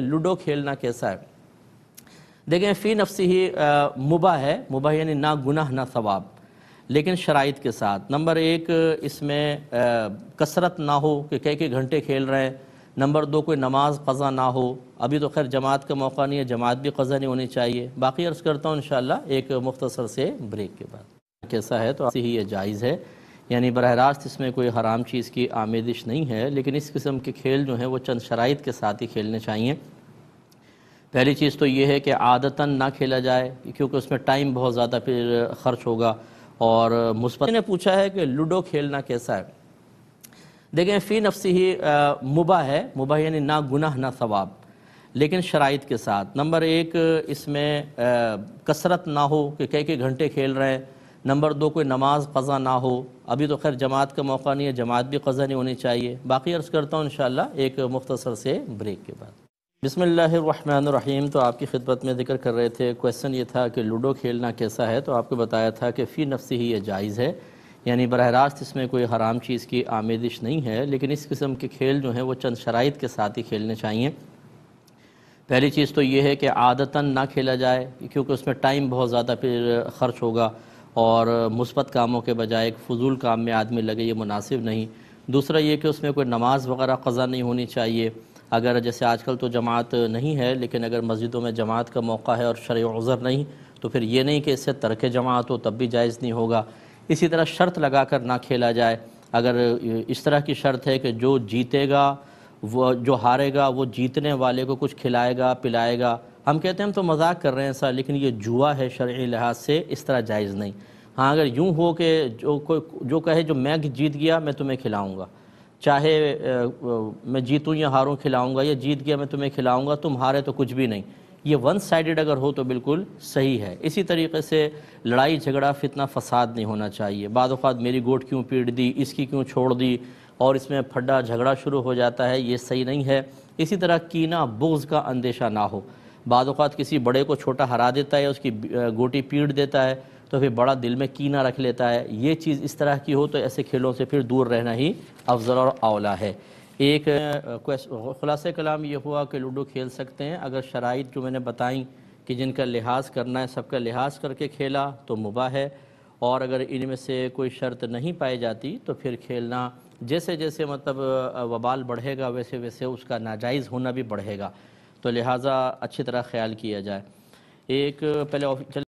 ludo खेलना कैसा है देखें फ़ी नफसी ही मुबा है मुबा यानी ना गुनाह ना सवाब लेकिन शराइत के साथ नंबर एक इसमें आ, कसरत ना हो कि कई कई घंटे खेल रहे हैं नंबर दो कोई नमाज क़ज़ा ना हो अभी तो खैर जमात का मौका नहीं है जमात भी क़ज़ा नहीं होनी चाहिए बाकी अर्ज़ करता हूँ इन एक मुख्तसर से ब्रेक के बाद कैसा है तो ऐसे ही ये जायज़ है यानी बरह रास्त इसमें कोई हराम चीज़ की आमेदिश नहीं है लेकिन इस किस्म के खेल जो हैं वो चंद शराइ के साथ ही खेलने चाहिए पहली चीज़ तो ये है कि आदतन ना खेला जाए क्योंकि उसमें टाइम बहुत ज़्यादा फिर खर्च होगा और मुस्बत ने पूछा है कि लूडो खेलना कैसा है देखें फ़ी नफसी ही मुबा है मुबा यानी ना गुनाह ना सवाब लेकिन शराइ के साथ नंबर एक इसमें कसरत ना हो कि कई कई घंटे खेल रहे हैं नंबर दो कोई नमाज क़ज़ा ना हो अभी तो खैर जमात का मौका नहीं है जमात भी क़ज़ा नहीं होनी चाहिए बाकी अर्ज़ करता हूँ इन एक मुख्तसर से ब्रेक के बाद रहीम तो आपकी खिदमत में जिक्र कर रहे थे क्वेश्चन ये था कि लूडो खेलना कैसा है तो आपको बताया था कि फ़ी नफसी ही यह जायज़ है यानी बरह रास्त इसमें कोई हराम चीज़ की आमेदिश नहीं है लेकिन इस किस्म के खेल जो हैं वो चंद शराइत के साथ ही खेलने चाहिए पहली चीज़ तो ये है कि आदतन ना खेला जाए क्योंकि उसमें टाइम बहुत ज़्यादा फिर ख़र्च होगा और मुस्बत कामों के बजाय एक फजूल काम में आदमी लगे ये मुनासिब नहीं दूसरा ये कि उसमें कोई नमाज वगैरह क़ज़ा नहीं होनी चाहिए अगर जैसे आजकल तो जमात नहीं है लेकिन अगर मस्जिदों में जमात का मौका है और शर उज़र नहीं तो फिर ये नहीं कि इससे तरक जमात हो तब भी जायज़ नहीं होगा इसी तरह शर्त लगा कर ना खेला जाए अगर इस तरह की शर्त है कि जो जीतेगा वो जो हारेगा वो जीतने वाले को कुछ खिलाएगा पिलाएगा हम कहते हैं हम तो मजाक कर रहे हैं सर लेकिन ये जुआ है शर्य लिहाज से इस तरह जायज़ नहीं हाँ अगर यूँ हो कि जो कोई जो कहे जो मैं जीत गया मैं तुम्हें खिलाऊँगा चाहे मैं जीतूँ या हारूँ खिलाऊँगा या जीत गया मैं तुम्हें खिलाऊँगा तुम हारे तो कुछ भी नहीं ये वन साइडेड अगर हो तो बिल्कुल सही है इसी तरीके से लड़ाई झगड़ा फितना फसाद नहीं होना चाहिए बाद मेरी गोट क्यों पीट दी इसकी क्यों छोड़ दी और इसमें फड्डा झगड़ा शुरू हो जाता है ये सही नहीं है इसी तरह कीना बोझ का अंदेशा ना हो बाद किसी बड़े को छोटा हरा देता है उसकी गोटी पीट देता है तो फिर बड़ा दिल में कीना रख लेता है ये चीज़ इस तरह की हो तो ऐसे खेलों से फिर दूर रहना ही अफजल और अवला है एक खुलास कलाम ये हुआ कि लूडो खेल सकते हैं अगर शराइ जो मैंने बताई कि जिनका लिहाज करना है सबका लिहाज करके खेला तो मुबा है और अगर इनमें से कोई शर्त नहीं पाई जाती तो फिर खेलना जैसे जैसे मतलब वबाल बढ़ेगा वैसे वैसे उसका नाजायज़ होना भी बढ़ेगा तो लिहाजा अच्छी तरह ख्याल किया जाए एक पहले ऑफिस